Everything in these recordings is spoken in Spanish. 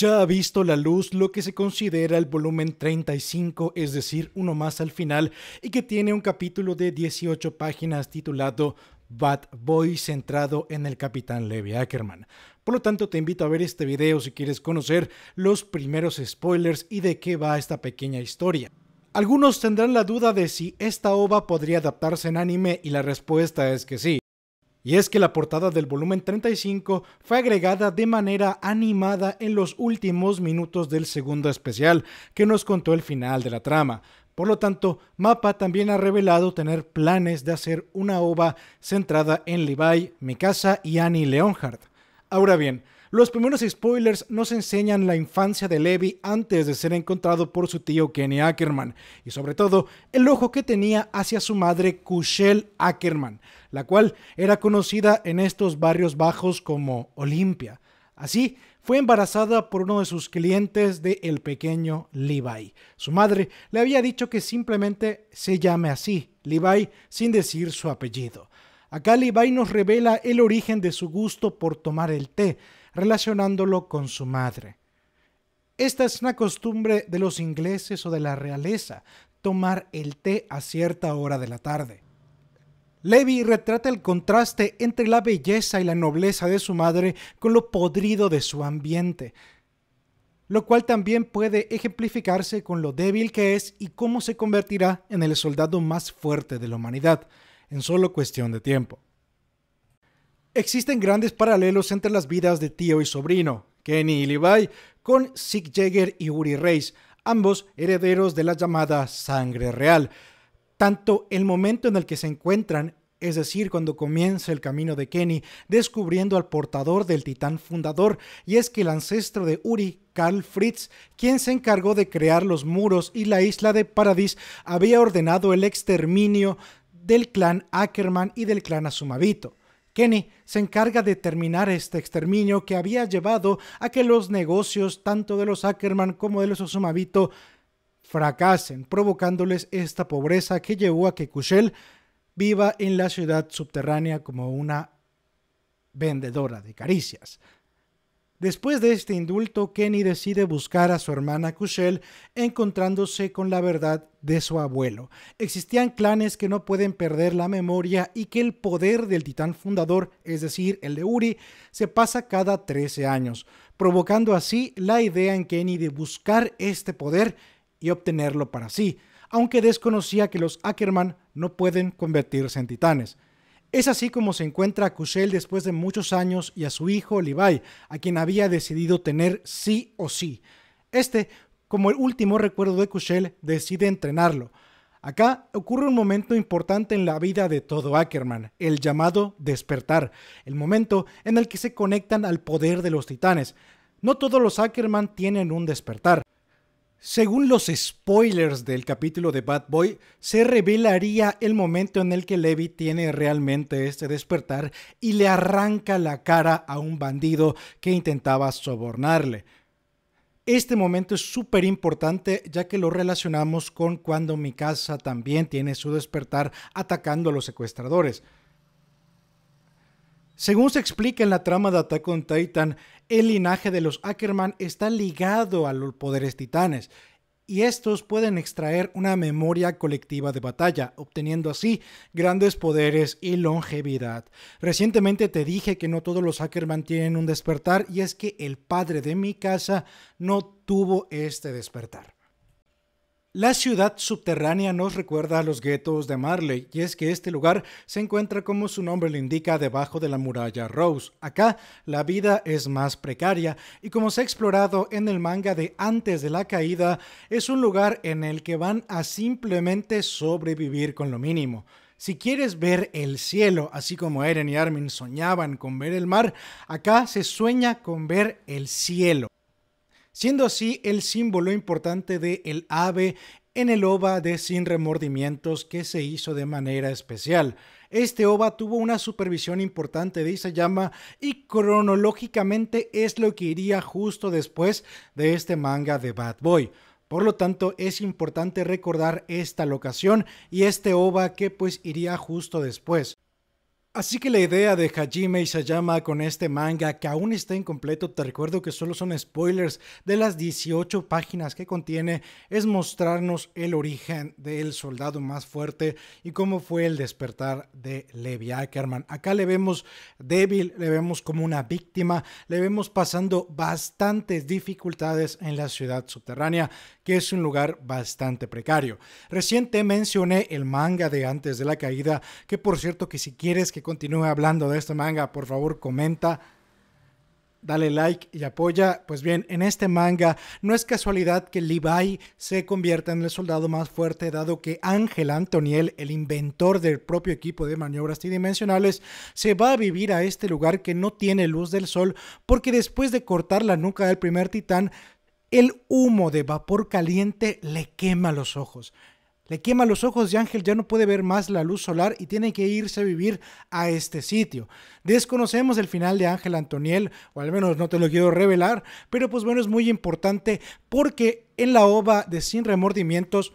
Ya ha visto la luz lo que se considera el volumen 35, es decir, uno más al final, y que tiene un capítulo de 18 páginas titulado Bad Boy centrado en el capitán Levi Ackerman. Por lo tanto, te invito a ver este video si quieres conocer los primeros spoilers y de qué va esta pequeña historia. Algunos tendrán la duda de si esta ova podría adaptarse en anime y la respuesta es que sí. Y es que la portada del volumen 35 fue agregada de manera animada en los últimos minutos del segundo especial que nos contó el final de la trama. Por lo tanto, Mapa también ha revelado tener planes de hacer una ova centrada en Levi, Mikasa y Annie Leonhardt. Ahora bien, los primeros spoilers nos enseñan la infancia de Levi antes de ser encontrado por su tío Kenny Ackerman y sobre todo el ojo que tenía hacia su madre Kushel Ackerman, la cual era conocida en estos barrios bajos como Olimpia. Así, fue embarazada por uno de sus clientes de El Pequeño Levi. Su madre le había dicho que simplemente se llame así, Levi, sin decir su apellido. Acá Levi nos revela el origen de su gusto por tomar el té, relacionándolo con su madre. Esta es una costumbre de los ingleses o de la realeza, tomar el té a cierta hora de la tarde. Levy retrata el contraste entre la belleza y la nobleza de su madre con lo podrido de su ambiente, lo cual también puede ejemplificarse con lo débil que es y cómo se convertirá en el soldado más fuerte de la humanidad, en solo cuestión de tiempo. Existen grandes paralelos entre las vidas de tío y sobrino, Kenny y Levi, con Sig Jagger y Uri Reis, ambos herederos de la llamada sangre real. Tanto el momento en el que se encuentran, es decir, cuando comienza el camino de Kenny, descubriendo al portador del titán fundador, y es que el ancestro de Uri, Carl Fritz, quien se encargó de crear los muros y la isla de Paradis, había ordenado el exterminio del clan Ackerman y del clan Asumavito. Kenny se encarga de terminar este exterminio que había llevado a que los negocios tanto de los Ackerman como de los Osumabito fracasen, provocándoles esta pobreza que llevó a que Kushel viva en la ciudad subterránea como una vendedora de caricias. Después de este indulto, Kenny decide buscar a su hermana Kushel, encontrándose con la verdad de su abuelo. Existían clanes que no pueden perder la memoria y que el poder del titán fundador, es decir, el de Uri, se pasa cada 13 años, provocando así la idea en Kenny de buscar este poder y obtenerlo para sí, aunque desconocía que los Ackerman no pueden convertirse en titanes. Es así como se encuentra a después de muchos años y a su hijo Levi, a quien había decidido tener sí o sí. Este, como el último recuerdo de Kushel, decide entrenarlo. Acá ocurre un momento importante en la vida de todo Ackerman, el llamado despertar, el momento en el que se conectan al poder de los titanes. No todos los Ackerman tienen un despertar. Según los spoilers del capítulo de Bad Boy, se revelaría el momento en el que Levi tiene realmente este despertar y le arranca la cara a un bandido que intentaba sobornarle. Este momento es súper importante ya que lo relacionamos con cuando Mikasa también tiene su despertar atacando a los secuestradores. Según se explica en la trama de Attack on Titan, el linaje de los Ackerman está ligado a los poderes titanes, y estos pueden extraer una memoria colectiva de batalla, obteniendo así grandes poderes y longevidad. Recientemente te dije que no todos los Ackerman tienen un despertar, y es que el padre de mi casa no tuvo este despertar. La ciudad subterránea nos recuerda a los guetos de Marley, y es que este lugar se encuentra como su nombre lo indica debajo de la muralla Rose. Acá la vida es más precaria, y como se ha explorado en el manga de Antes de la Caída, es un lugar en el que van a simplemente sobrevivir con lo mínimo. Si quieres ver el cielo, así como Eren y Armin soñaban con ver el mar, acá se sueña con ver el cielo siendo así el símbolo importante de el ave en el ova de Sin Remordimientos que se hizo de manera especial. Este ova tuvo una supervisión importante de Isayama y cronológicamente es lo que iría justo después de este manga de Bad Boy. Por lo tanto, es importante recordar esta locación y este ova que pues iría justo después. Así que la idea de Hajime Isayama con este manga, que aún está incompleto, te recuerdo que solo son spoilers de las 18 páginas que contiene, es mostrarnos el origen del soldado más fuerte y cómo fue el despertar de Levi Ackerman. Acá le vemos débil, le vemos como una víctima, le vemos pasando bastantes dificultades en la ciudad subterránea, que es un lugar bastante precario. Reciente mencioné el manga de antes de la caída, que por cierto que si quieres que continúe hablando de este manga, por favor comenta, dale like y apoya. Pues bien, en este manga no es casualidad que Levi se convierta en el soldado más fuerte, dado que Ángel Antoniel, el inventor del propio equipo de maniobras tridimensionales, se va a vivir a este lugar que no tiene luz del sol, porque después de cortar la nuca del primer titán, el humo de vapor caliente le quema los ojos. Le quema los ojos y Ángel ya no puede ver más la luz solar y tiene que irse a vivir a este sitio. Desconocemos el final de Ángel Antoniel, o al menos no te lo quiero revelar, pero pues bueno, es muy importante porque en la ova de Sin Remordimientos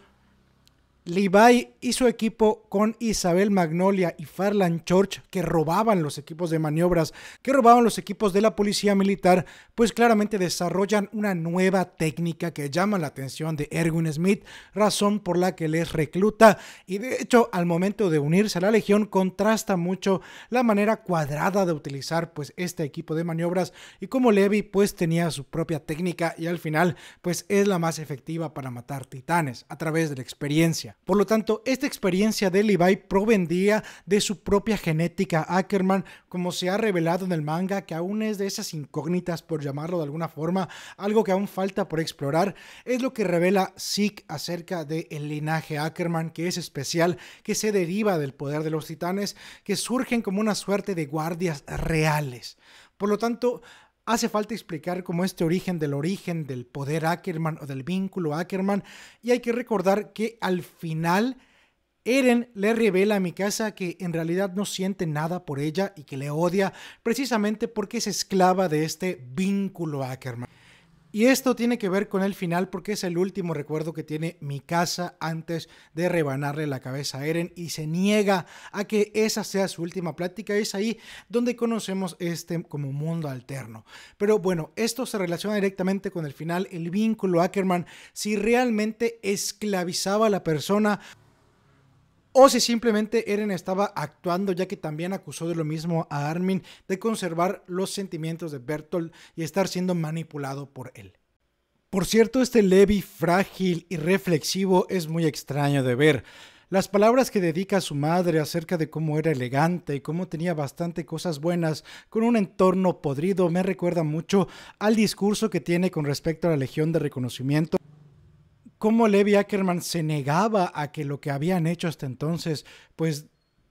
Levi y su equipo con Isabel Magnolia y Farland Church, que robaban los equipos de maniobras, que robaban los equipos de la policía militar, pues claramente desarrollan una nueva técnica que llama la atención de Erwin Smith, razón por la que les recluta. Y de hecho, al momento de unirse a la Legión, contrasta mucho la manera cuadrada de utilizar pues este equipo de maniobras y como Levi pues tenía su propia técnica y al final pues es la más efectiva para matar titanes a través de la experiencia. Por lo tanto, esta experiencia de Levi provendía de su propia genética Ackerman, como se ha revelado en el manga, que aún es de esas incógnitas, por llamarlo de alguna forma, algo que aún falta por explorar, es lo que revela Zeke acerca del linaje Ackerman, que es especial, que se deriva del poder de los titanes, que surgen como una suerte de guardias reales. Por lo tanto, Hace falta explicar cómo este origen del origen del poder Ackerman o del vínculo Ackerman. Y hay que recordar que al final Eren le revela a Mikasa que en realidad no siente nada por ella y que le odia precisamente porque es esclava de este vínculo Ackerman. Y esto tiene que ver con el final porque es el último recuerdo que tiene mi casa antes de rebanarle la cabeza a Eren y se niega a que esa sea su última plática. Es ahí donde conocemos este como mundo alterno. Pero bueno, esto se relaciona directamente con el final, el vínculo Ackerman, si realmente esclavizaba a la persona o si simplemente Eren estaba actuando, ya que también acusó de lo mismo a Armin de conservar los sentimientos de Bertolt y estar siendo manipulado por él. Por cierto, este Levi frágil y reflexivo es muy extraño de ver. Las palabras que dedica a su madre acerca de cómo era elegante y cómo tenía bastante cosas buenas con un entorno podrido me recuerda mucho al discurso que tiene con respecto a la Legión de Reconocimiento cómo Levi Ackerman se negaba a que lo que habían hecho hasta entonces, pues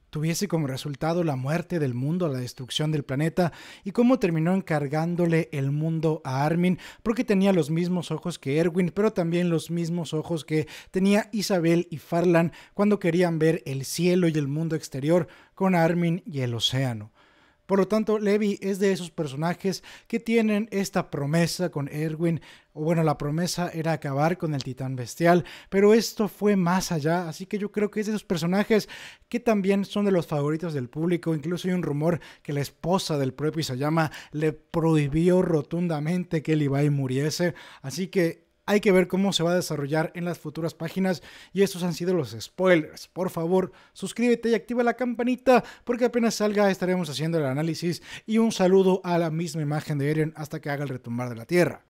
tuviese como resultado la muerte del mundo, la destrucción del planeta, y cómo terminó encargándole el mundo a Armin, porque tenía los mismos ojos que Erwin, pero también los mismos ojos que tenía Isabel y Farland cuando querían ver el cielo y el mundo exterior con Armin y el océano. Por lo tanto, Levi es de esos personajes que tienen esta promesa con Erwin, o bueno, la promesa era acabar con el titán bestial, pero esto fue más allá, así que yo creo que es de esos personajes que también son de los favoritos del público, incluso hay un rumor que la esposa del propio Isayama le prohibió rotundamente que Levi muriese, así que hay que ver cómo se va a desarrollar en las futuras páginas y estos han sido los spoilers. Por favor, suscríbete y activa la campanita porque apenas salga estaremos haciendo el análisis y un saludo a la misma imagen de Eren hasta que haga el retumbar de la Tierra.